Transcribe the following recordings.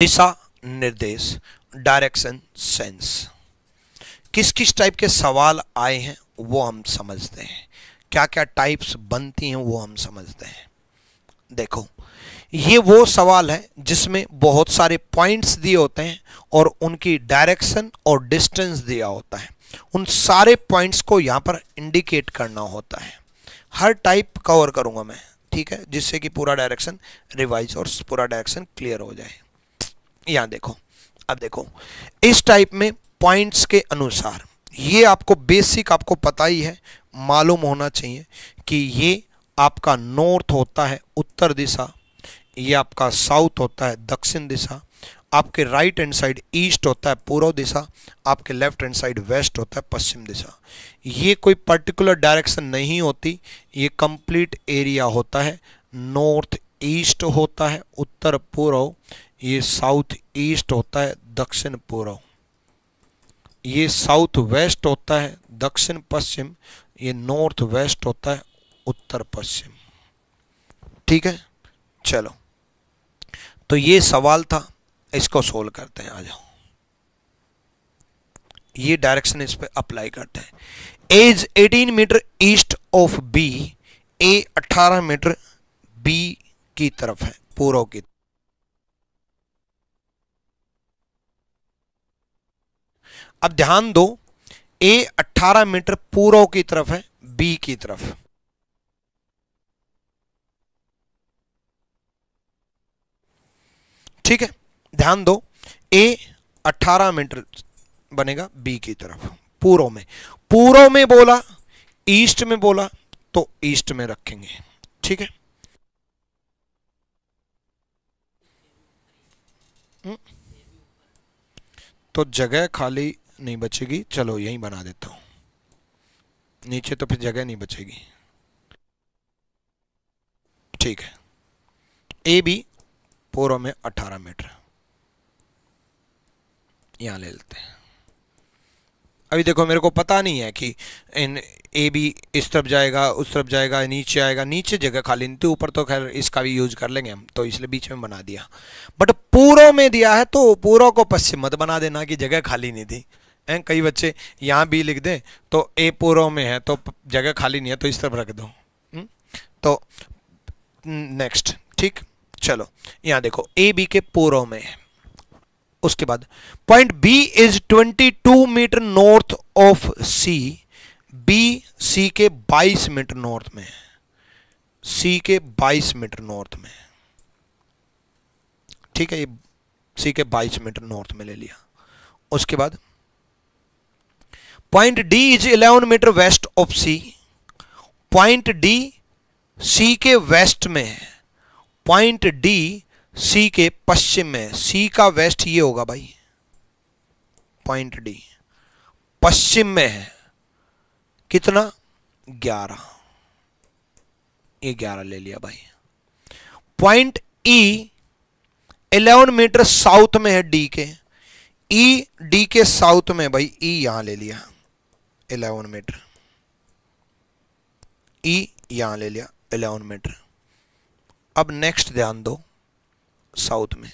दिशा निर्देश direction sense किस किस टाइप के सवाल आए हैं वो हम समझते हैं क्या क्या टाइप्स बनती हैं वो हम समझते हैं देखो ये वो सवाल है जिसमें बहुत सारे पॉइंट्स दिए होते हैं और उनकी डायरेक्शन और डिस्टेंस दिया होता है उन सारे पॉइंट्स को यहाँ पर इंडिकेट करना होता है हर टाइप कवर करूँगा मैं ठीक है जिससे कि पूरा डायरेक्शन रिवाइज और पूरा डायरेक्शन क्लियर हो जाए यहां देखो अब देखो इस टाइप में पॉइंट्स के अनुसार ये आपको बेसिक आपको पता ही है मालूम होना चाहिए कि ये आपका नॉर्थ होता है उत्तर दिशा ये आपका साउथ होता है दक्षिण दिशा आपके राइट हैंड साइड ईस्ट होता है पूर्व दिशा आपके लेफ्ट हैंड साइड वेस्ट होता है पश्चिम दिशा ये कोई पर्टिकुलर डायरेक्शन नहीं होती ये कंप्लीट एरिया होता है नॉर्थ ईस्ट होता है उत्तर पूर्व ये साउथ ईस्ट होता है दक्षिण पूर्व ये साउथ वेस्ट होता है दक्षिण पश्चिम ये नॉर्थ वेस्ट होता है उत्तर पश्चिम ठीक है चलो तो ये सवाल था इसको सोल्व करते हैं आ जाओ ये डायरेक्शन इस पर अप्लाई करते हैं A is 18 meter east of B A 18 meter B की तरफ है पूर्व की तरफ अब ध्यान दो ए 18 मीटर पूर्व की तरफ है बी की तरफ ठीक है ध्यान दो ए 18 मीटर बनेगा बी की तरफ पूर्व में पूर्व में बोला ईस्ट में बोला तो ईस्ट में रखेंगे ठीक है हम्म? तो जगह खाली नहीं बचेगी चलो यहीं बना देता हूँ नीचे तो फिर जगह नहीं बचेगी ठीक है ए बी पोरों में अठारह मीटर यहाँ ले लेते हैं अभी देखो मेरे को पता नहीं है कि इन ए बी इस तरफ जाएगा उस तरफ जाएगा नीचे आएगा नीचे जगह खाली नहीं थी तो ऊपर तो खैर इसका भी यूज कर लेंगे हम तो इसलिए बीच में बना दिया बट पूरों में दिया है तो पूरों को पश्चिम मत बना देना कि जगह खाली नहीं थी हैं कई बच्चे यहाँ भी लिख दें तो ए पूर्व में है तो जगह खाली नहीं है तो इस तरफ रख दो हुँ? हम्म? तो नेक्स्ट ठीक चलो यहाँ देखो ए बी के पूर्व में है उसके बाद point B is 22 meter north of C B C के 22 मीटर नॉर्थ में है सी के 22 मीटर नॉर्थ में ठीक है ये सी के 22 मीटर नॉर्थ में ले लिया उसके बाद point D is 11 meter west of C point D C के वेस्ट में है पॉइंट डी सी के पश्चिम में सी का वेस्ट ये होगा भाई पॉइंट डी पश्चिम में है कितना ग्यारह ये ग्यारह ले लिया भाई point E eleven meter south में है डी के ई e, डी के साउथ में भाई ई e यहां ले लिया 11 मीटर ई यहाँ ले लिया 11 मीटर अब नेक्स्ट ध्यान दो साउथ में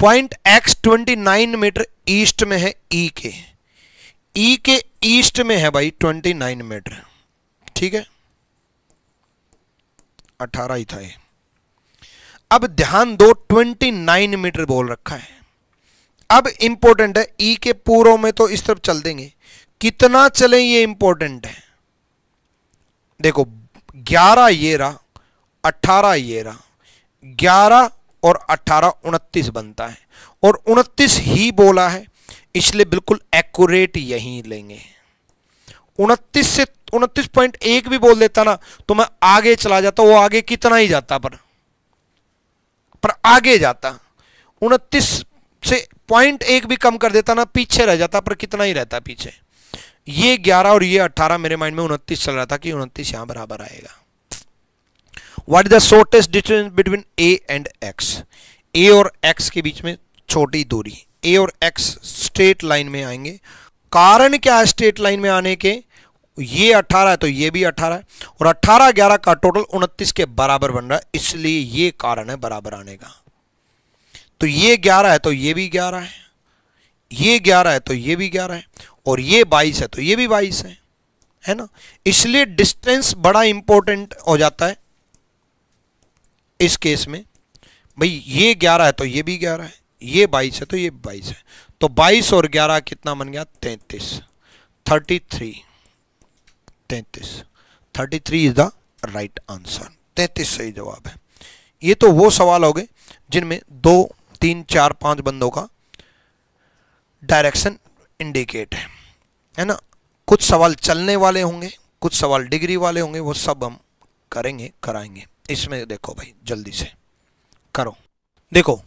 पॉइंट एक्स 29 मीटर ईस्ट में है ई e के ई e के ईस्ट में है भाई ट्वेंटी नाइन मीटर ठीक है अठारह ही था ये अब ध्यान दो ट्वेंटी नाइन मीटर बोल रखा है अब इंपॉर्टेंट है ई e के पूर्व में तो इस तरफ चल देंगे कितना चले ये इंपॉर्टेंट है देखो ग्यारह ये रहा अट्ठारह ये रहा ग्यारह और अट्ठारह उनतीस बनता है और उनतीस ही बोला है इसलिए बिल्कुल एक्यूरेट यही लेंगे उनतीस से उनतीस पॉइंट एक भी बोल देता ना तो मैं आगे चला जाता वो आगे कितना ही जाता पर पर आगे जाता उनतीस से पॉइंट एक भी कम कर देता ना पीछे रह जाता पर कितना ही रहता पीछे ये 11 और ये 18 मेरे माइंड में उनतीस चल रहा था कि उनतीस यहां बराबर आएगा what is the shortest distance between A and X A और एक्स के बीच में छोटी दूरी ए और एक्स स्ट्रेट लाइन में आएंगे कारण क्या है स्ट्रेट लाइन में आने के ये 18 है तो ये भी 18 है और 18 11 का टोटल उनतीस के बराबर बन रहा है इसलिए ये कारण है बराबर आने का तो ये 11 है तो ये भी 11 है ये 11 है तो ये भी 11 है और ये बाइस है तो ये भी बाईस है है ना इसलिए डिस्टेंस बड़ा इंपॉर्टेंट हो जाता है इस केस में भाई ये ग्यारह है तो ये भी ग्यारह है ये बाईस है तो ये बाईस है तो बाईस और ग्यारह कितना बन गया तैतीस थर्टी थ्री तैतीस thirty three is the right answer तैतीस सही जवाब है ये तो वो सवाल हो गए जिनमें दो तीन चार पांच बंदों का डायरेक्शन इंडिकेट है है ना कुछ सवाल चलने वाले होंगे कुछ सवाल डिग्री वाले होंगे वो सब हम करेंगे कराएंगे इसमें देखो भाई जल्दी से करो देखो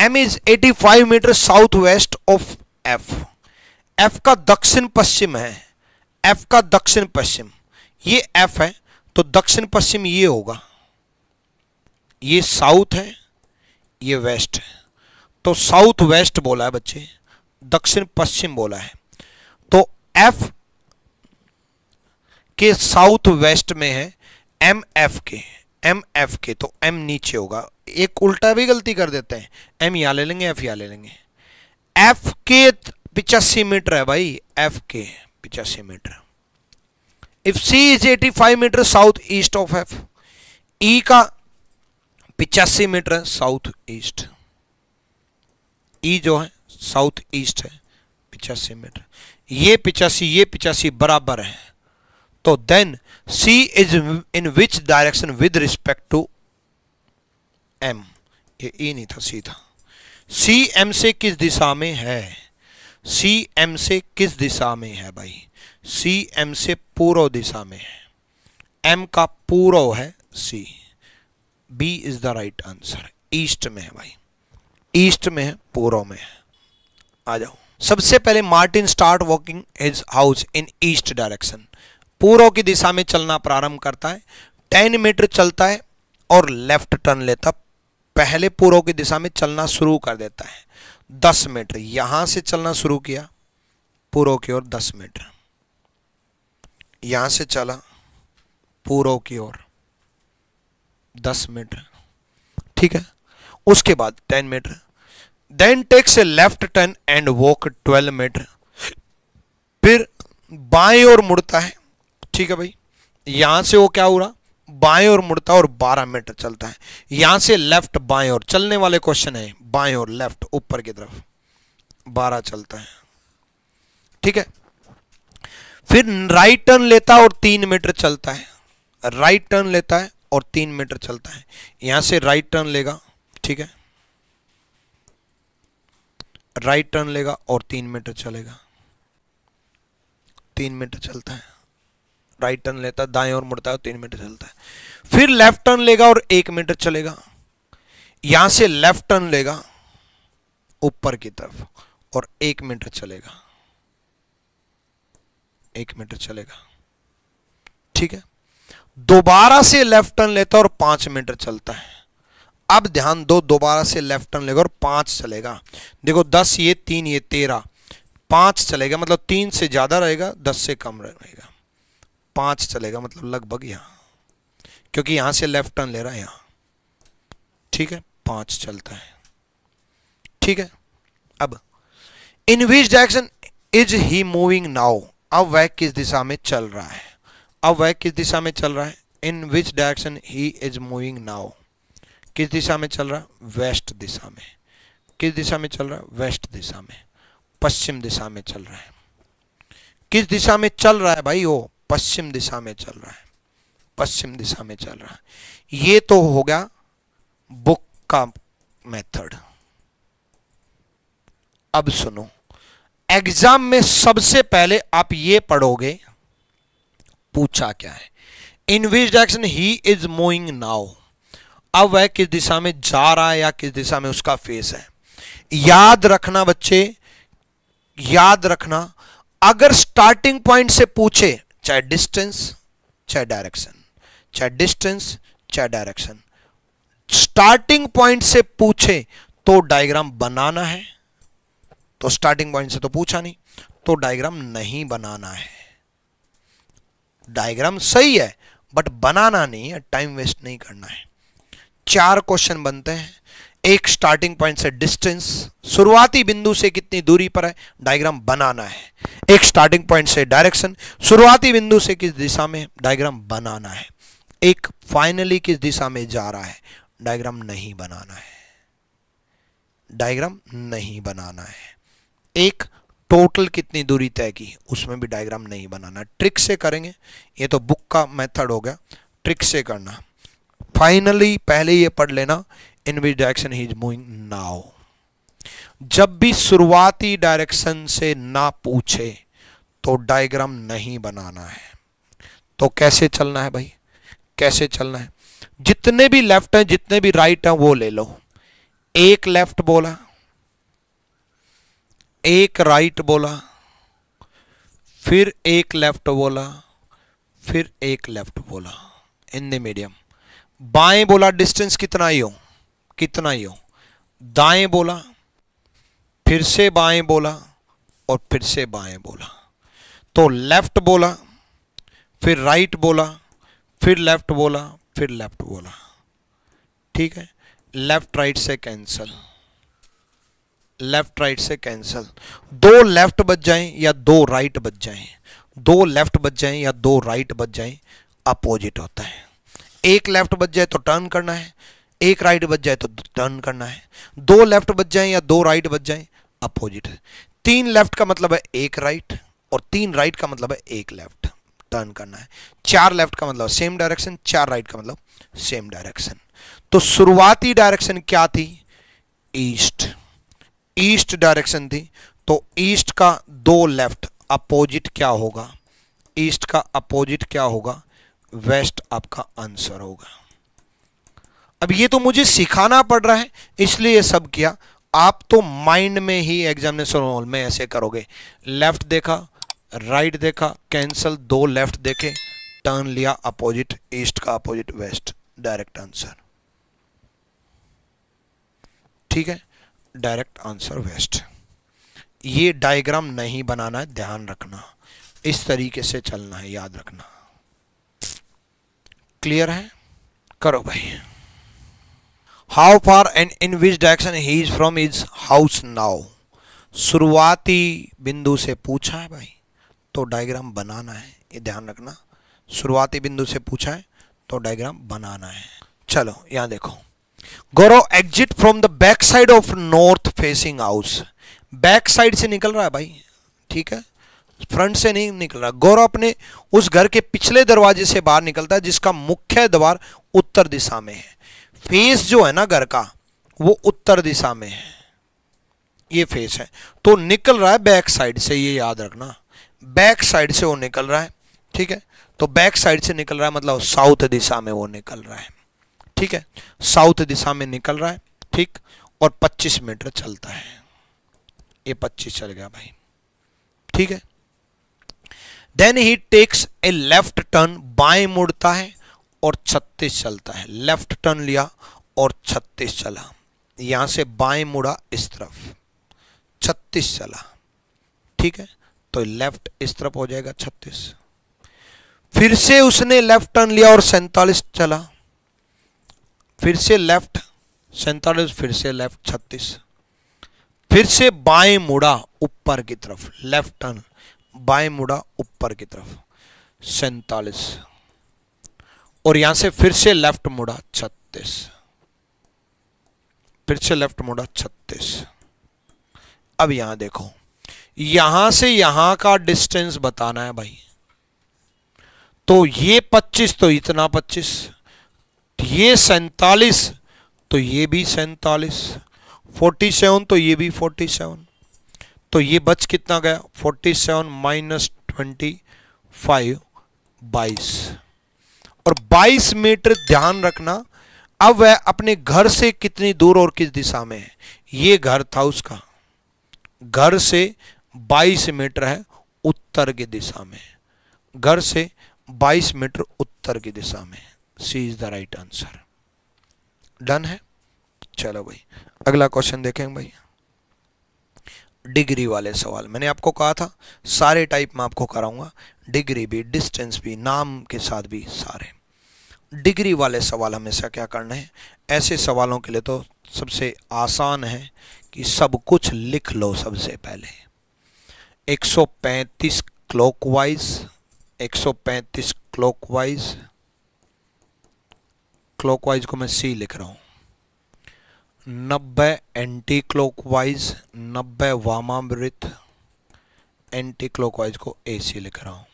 M is 85 meter south west of F F का दक्षिण पश्चिम है एफ का दक्षिण पश्चिम ये एफ है तो दक्षिण पश्चिम ये होगा ये साउथ है ये वेस्ट है तो साउथ वेस्ट बोला है बच्चे दक्षिण पश्चिम बोला है तो एफ के साउथ वेस्ट में है एम एफ के एम एफ के तो एम नीचे होगा एक उल्टा भी गलती कर देते हैं एम यहां ले लेंगे एफ यहां ले लेंगे एफ के पिचासी मीटर है भाई एफ के पिचासी meter if C is eighty five meter south east of F E का पिचासी मीटर साउथ ईस्ट ई जो है साउथ ईस्ट है पिचासी मीटर ये पिचासी ये पिचासी बराबर है तो then C is in which direction with respect to M ये ई e नहीं था सी था सी एम से किस दिशा में है सी एम से किस दिशा में है भाई सी एम से पूर्व दिशा में है एम का पूर्व है C B is the right answer east में है भाई ईस्ट में है पूर्व में है आ जाओ सबसे पहले Martin start walking his house in east direction पूर्व की दिशा में चलना प्रारंभ करता है टेन मीटर चलता है और लेफ्ट टर्न लेता पहले पूर्व की दिशा में चलना शुरू कर देता है दस मीटर यहां से चलना शुरू किया पूर्व की ओर दस मीटर यहां से चला पूर्व की ओर दस मीटर ठीक है उसके बाद ten meter then takes a left turn and walk 12 meter फिर बाएं ओर मुड़ता है ठीक है भाई यहां से वो क्या हो रहा बाएं ओर मुड़ता और 12 मीटर चलता है यहां से लेफ्ट बाएं ओर चलने वाले क्वेश्चन है बाएं ओर लेफ्ट ऊपर की तरफ 12 चलता है ठीक है फिर राइट टर्न लेता और तीन मीटर चलता है राइट टर्न लेता है और तीन मीटर चलता है यहां से राइट टर्न लेगा ठीक है राइट टर्न लेगा और तीन मीटर चलेगा तीन मीटर चलता है राइट टर्न लेता है दाएं और मुड़ता है तीन मीटर चलता है फिर लेफ्ट टर्न लेगा और एक मीटर चलेगा यहां से लेफ्ट टर्न लेगा ऊपर की तरफ और एक मीटर चलेगा एक मीटर चलेगा ठीक है दोबारा से लेफ्ट टर्न लेता है और पांच मीटर चलता है अब ध्यान दो दोबारा से लेफ्ट टर्न लेगा और पाँच चलेगा देखो दस ये तीन ये तेरह पाँच चलेगा मतलब तीन से ज़्यादा रहेगा दस से कम रहेगा पाँच चलेगा मतलब लगभग यहाँ क्योंकि यहाँ से लेफ्ट टर्न ले रहा है यहाँ ठीक है पाँच चलता है ठीक है अब in which direction is he moving now अब वह किस दिशा में चल रहा है अब वह किस दिशा में चल रहा है in which direction he is moving now किस दिशा में चल रहा वेस्ट दिशा में किस दिशा में चल रहा वेस्ट दिशा में पश्चिम दिशा में चल रहा है किस दिशा में चल रहा है भाई वो पश्चिम दिशा में चल रहा है पश्चिम दिशा में चल रहा है ये तो हो गया बुक का मेथड अब सुनो एग्जाम में सबसे पहले आप ये पढ़ोगे पूछा क्या है in which direction he is moving now अब वह किस दिशा में जा रहा है या किस दिशा में उसका फेस है याद रखना बच्चे याद रखना अगर स्टार्टिंग पॉइंट से पूछे चाहे डिस्टेंस चाहे डायरेक्शन चाहे डिस्टेंस चाहे डायरेक्शन स्टार्टिंग पॉइंट से पूछे तो डायग्राम बनाना है तो स्टार्टिंग पॉइंट से तो पूछा नहीं तो डायग्राम नहीं बनाना है डायग्राम सही है बट बनाना नहीं है टाइम वेस्ट नहीं करना है चार क्वेश्चन बनते हैं एक स्टार्टिंग पॉइंट से डिस्टेंस शुरुआती बिंदु से कितनी दूरी पर है डायग्राम बनाना है एक स्टार्टिंग पॉइंट से डायरेक्शन शुरुआती बिंदु से किस दिशा में डायग्राम बनाना है एक फाइनली किस दिशा में जा रहा है डायग्राम नहीं बनाना है डायग्राम नहीं बनाना है एक टोटल कितनी दूरी तय की उसमें भी डायग्राम नहीं बनाना ट्रिक से करेंगे ये तो बुक का मेथड हो गया ट्रिक से करना फाइनली पहले ये पढ़ लेना in which direction he is moving now जब भी शुरुआती डायरेक्शन से ना पूछे तो डायग्राम नहीं बनाना है तो कैसे चलना है भाई कैसे चलना है जितने भी लेफ्ट हैं जितने भी राइट हैं वो ले लो एक लेफ्ट बोला एक राइट बोला फिर एक लेफ्ट बोला फिर एक लेफ्ट बोला इन द मीडियम बाएं बोला डिस्टेंस कितना ही हो कितना ही हो दाएं बोला फिर से बाएं बोला और फिर से बाएं बोला तो लेफ्ट बोला फिर राइट बोला फिर लेफ्ट बोला फिर लेफ्ट बोला ठीक है लेफ्ट राइट से कैंसिल लेफ्ट राइट से कैंसिल दो लेफ्ट बच जाएं या दो राइट बच जाएं दो लेफ्ट बच जाएं या दो राइट बच जाएं अपोजिट होता है एक लेफ्ट बच जाए तो टर्न करना है एक राइट बच जाए तो टर्न करना है दो लेफ्ट बच जाए या दो राइट बच जाए अपोजिट तीन लेफ्ट का मतलब है एक राइट और तीन राइट का मतलब है एक लेफ्ट टर्न करना है चार लेफ्ट का मतलब सेम डायरेक्शन चार राइट का मतलब सेम डायरेक्शन तो शुरुआती डायरेक्शन क्या थी ईस्ट ईस्ट डायरेक्शन थी तो ईस्ट का दो लेफ्ट अपोजिट क्या होगा ईस्ट का अपोजिट क्या होगा वेस्ट आपका आंसर होगा अब ये तो मुझे सिखाना पड़ रहा है इसलिए सब किया आप तो माइंड में ही एग्जामिनेशन हॉल में ऐसे करोगे लेफ्ट देखा राइट देखा कैंसल दो लेफ्ट देखे टर्न लिया अपोजिट ईस्ट का अपोजिट वेस्ट डायरेक्ट आंसर ठीक है डायरेक्ट आंसर वेस्ट ये डायग्राम नहीं बनाना है ध्यान रखना इस तरीके से चलना है याद रखना क्लियर है करो भाई how far and in which direction he is from his house now शुरुआती बिंदु से पूछा है भाई तो डायग्राम बनाना है ये ध्यान रखना शुरुआती बिंदु से पूछा है तो डायग्राम बनाना है चलो यहां देखो Gaurav exit from the back side of north facing house back side से निकल रहा है भाई ठीक है फ्रंट से नहीं निकल रहा गौरव अपने उस घर के पिछले दरवाजे से बाहर निकलता है जिसका मुख्य द्वार उत्तर दिशा में है फेस जो है ना घर का वो उत्तर दिशा में है ये फेस है तो निकल रहा है बैक साइड से ये याद रखना बैक साइड से वो निकल रहा है ठीक है तो बैक साइड से निकल रहा है मतलब साउथ दिशा में वो निकल रहा है ठीक है साउथ दिशा में निकल रहा है ठीक और 25 मीटर चलता है ये 25 चल गया भाई ठीक है then he takes a left turn बाएं मुड़ता है और 36 चलता है लेफ्ट टर्न लिया और 36 चला यहां से बाएं मुड़ा इस तरफ 36 चला ठीक है तो लेफ्ट इस तरफ हो जाएगा 36 फिर से उसने लेफ्ट टर्न लिया और सैतालीस चला फिर से लेफ्ट सैतालीस फिर से लेफ्ट 36 फिर से बाएं मुड़ा ऊपर की तरफ लेफ्ट टर्न बाएं मुड़ा ऊपर की तरफ सैतालीस और यहां से फिर से लेफ्ट मुड़ा छत्तीस फिर से लेफ्ट मुड़ा छत्तीस अब यहां देखो यहां से यहां का डिस्टेंस बताना है भाई तो ये 25 तो इतना 25 ये सैतालीस तो ये भी सैतालीस 47 तो ये भी 47 तो ये बच कितना गया 47 सेवन माइनस ट्वेंटी फाइव बाईस और 22 मीटर ध्यान रखना अब वह अपने घर से कितनी दूर और किस दिशा में है ये घर था उसका घर से 22 मीटर है उत्तर की दिशा में घर से 22 मीटर उत्तर की दिशा में C is the right answer done है चलो भाई अगला क्वेश्चन देखेंगे भाई डिग्री वाले सवाल मैंने आपको कहा था सारे टाइप में आपको कराऊंगा डिग्री भी डिस्टेंस भी नाम के साथ भी सारे डिग्री वाले सवाल हमेशा क्या करने हैं ऐसे सवालों के लिए तो सबसे आसान है कि सब कुछ लिख लो सबसे पहले 135 क्लॉकवाइज 135 क्लॉकवाइज क्लॉकवाइज को मैं सी लिख रहा हूँ नब्बे एंटी क्लॉकवाइज नब्बे वामावृत एंटी क्लॉकवाइज को ए सी लिख रहा हूँ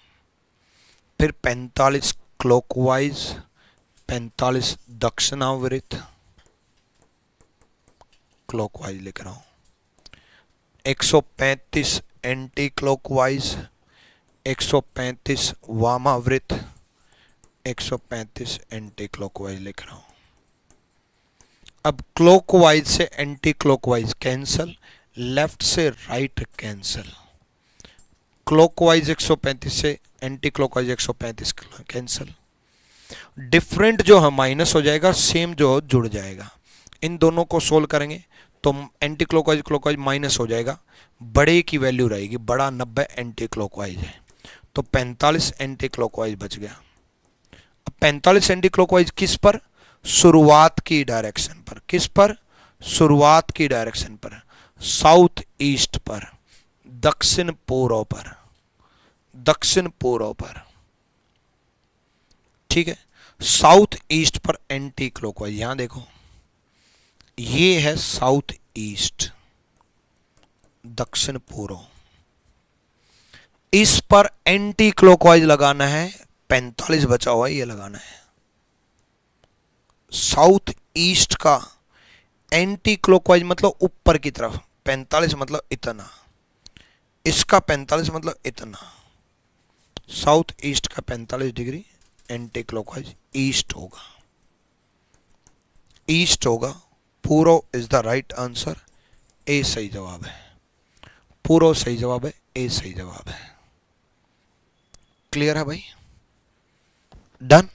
फिर पैंतालीस क्लॉकवाइज पैंतालीस दक्षिणावृत क्लॉकवाइज लिख रहा हूँ 135 एंटी क्लॉकवाइज 135 वामावृत 135 एंटी क्लॉकवाइज लिख रहा हूँ अब क्लॉकवाइज से एंटी क्लॉकवाइज कैंसल लेफ्ट से राइट कैंसल क्लॉकवाइज 135 से एंटी क्लॉकवाइज 135 कैंसल डिफरेंट जो है माइनस हो जाएगा सेम जो जुड़ जाएगा इन दोनों को सोल्व करेंगे तो एंटी क्लॉकवाइज क्लॉकवाइज माइनस हो जाएगा बड़े की वैल्यू रहेगी बड़ा नब्बे एंटी क्लॉकवाइज है तो पैंतालीस एंटी क्लॉकवाइज बच गया अब पैंतालीस एंटी क्लॉकवाइज किस पर शुरुआत की डायरेक्शन पर किस पर शुरुआत की डायरेक्शन पर साउथ ईस्ट पर दक्षिण पूर्व पर दक्षिण पूर्व पर ठीक है साउथ ईस्ट पर एंटी क्लॉकवाइज यहां देखो ये है साउथ ईस्ट दक्षिण पूर्व इस पर एंटी क्लॉकवाइज लगाना है पैंतालीस बचा हुआ ये लगाना है साउथ ईस्ट का एंटी क्लॉकवाइज मतलब ऊपर की तरफ 45 मतलब इतना इसका 45 मतलब इतना साउथ ईस्ट का 45 डिग्री एंटी क्लॉकवाइज ईस्ट होगा ईस्ट होगा पूरो is the right answer A सही जवाब है पूरो सही जवाब है ए सही जवाब है क्लियर है भाई डन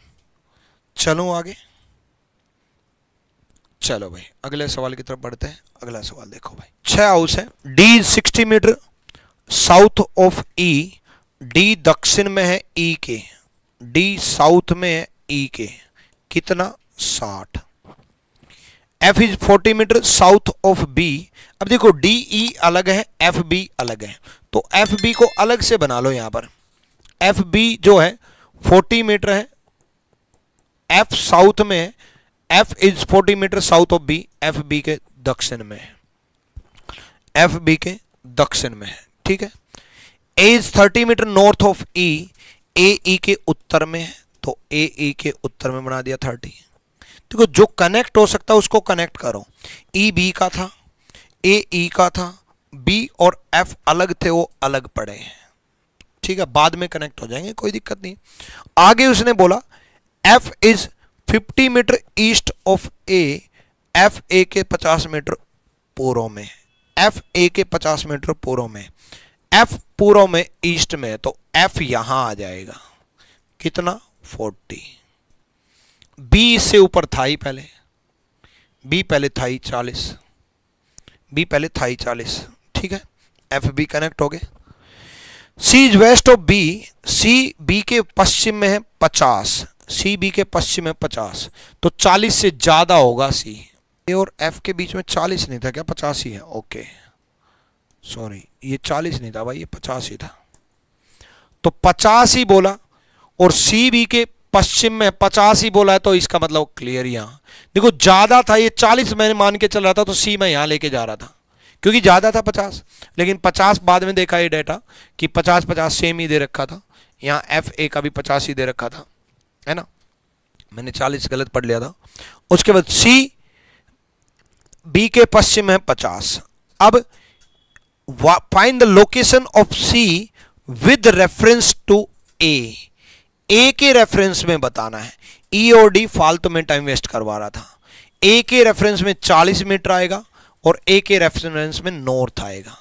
चलो आगे चलो भाई अगले सवाल की तरफ बढ़ते हैं अगला सवाल देखो भाई छह हाउस है D sixty meter south of E D दक्षिण में है ई e के डी साउथ में है ई e के कितना साठ F is forty meter south of B अब देखो डी ई e अलग है एफ बी अलग है तो एफ बी को अलग से बना लो यहां पर एफ बी जो है फोर्टी मीटर है एफ साउथ में है F is 40 meter south of B F B के दक्षिण में है एफ बी के दक्षिण में है ठीक है A is 30 meter north of E A E के उत्तर में है तो ए ई e के उत्तर में बना दिया 30 देखो जो कनेक्ट हो सकता है उसको कनेक्ट करो ई e, बी का था ए ई e का था बी और एफ अलग थे वो अलग पड़े हैं ठीक है बाद में कनेक्ट हो जाएंगे कोई दिक्कत नहीं आगे उसने बोला F is fifty meter east of A F A के पचास मीटर पूर्व में एफ ए के पचास मीटर पूर्व में एफ पूर्व में ईस्ट में तो एफ यहां आ जाएगा कितना फोर्टी बी इससे ऊपर था ही पहले बी पहले था ही चालीस बी पहले था ही चालीस ठीक है एफ बी कनेक्ट हो गए C is west of B C B के पश्चिम में है पचास सी बी के पश्चिम है पचास तो चालीस से ज़्यादा होगा सी ए और एफ के बीच में चालीस नहीं था क्या पचास ही है ओके सॉरी ये चालीस नहीं था भाई ये पचास ही था तो पचास ही बोला और सी बी के पश्चिम में पचास ही बोला है तो इसका मतलब क्लियर यहां देखो ज़्यादा था ये चालीस मैंने मान के चल रहा था तो सी मैं यहां लेके जा रहा था क्योंकि ज़्यादा था पचास लेकिन पचास बाद में देखा ये डाटा कि पचास पचास सेम ही दे रखा था यहां एफ ए का भी पचास ही दे रखा था है ना मैंने चालीस गलत पढ़ लिया था उसके बाद सी बी के पश्चिम है पचास अब find the location of C with reference to A A के रेफरेंस में बताना है ई e और डी फालतू में टाइम वेस्ट करवा रहा था ए के रेफरेंस में 40 मीटर आएगा और ए के रेफरेंस में नॉर्थ आएगा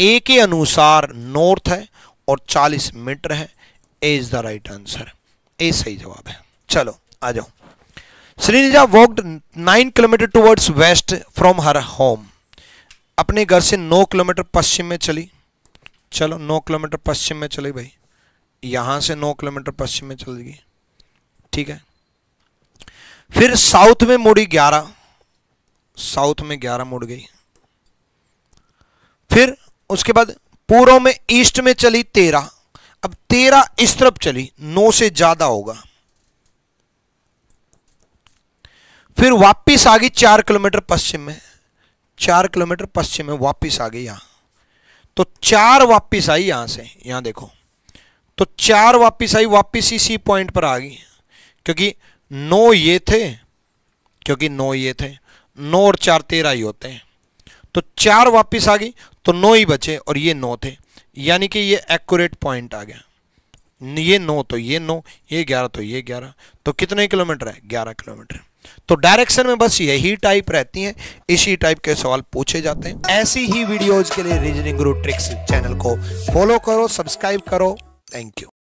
ए के अनुसार नॉर्थ है और 40 मीटर है is the right answer A सही जवाब है चलो आ जाओ Srinija walked nine kilometer towards west from her home अपने घर से नौ किलोमीटर पश्चिम में चली चलो नौ किलोमीटर पश्चिम में चली भाई यहां से नौ किलोमीटर पश्चिम में चलेगी गई ठीक है फिर साउथ में मुड़ी ग्यारह साउथ में ग्यारह मुड़ गई फिर उसके बाद पूर्व में ईस्ट में चली तेरह अब तेरह इस तरफ चली नौ से ज्यादा होगा फिर वापिस आ गई चार किलोमीटर पश्चिम में चार किलोमीटर पश्चिम में वापिस आ गई यहां तो चार वापिस आई यहां से यहां देखो तो चार वापिस आई वापिस इसी पॉइंट पर आ गई क्योंकि नौ ये थे क्योंकि नौ ये थे नौ और चार तेरह ही होते हैं तो चार वापिस आ गई तो नौ ही बचे और ये नौ थे यानी कि ये एक्यूरेट पॉइंट आ गया ये नौ तो ये नौ ये ग्यारह तो ये ग्यारह तो कितने किलोमीटर है ग्यारह किलोमीटर तो डायरेक्शन में बस यही टाइप रहती है इसी टाइप के सवाल पूछे जाते हैं ऐसी ही वीडियोज के लिए रीजनिंग गुरु ट्रिक्स चैनल को फॉलो करो सब्सक्राइब करो थैंक यू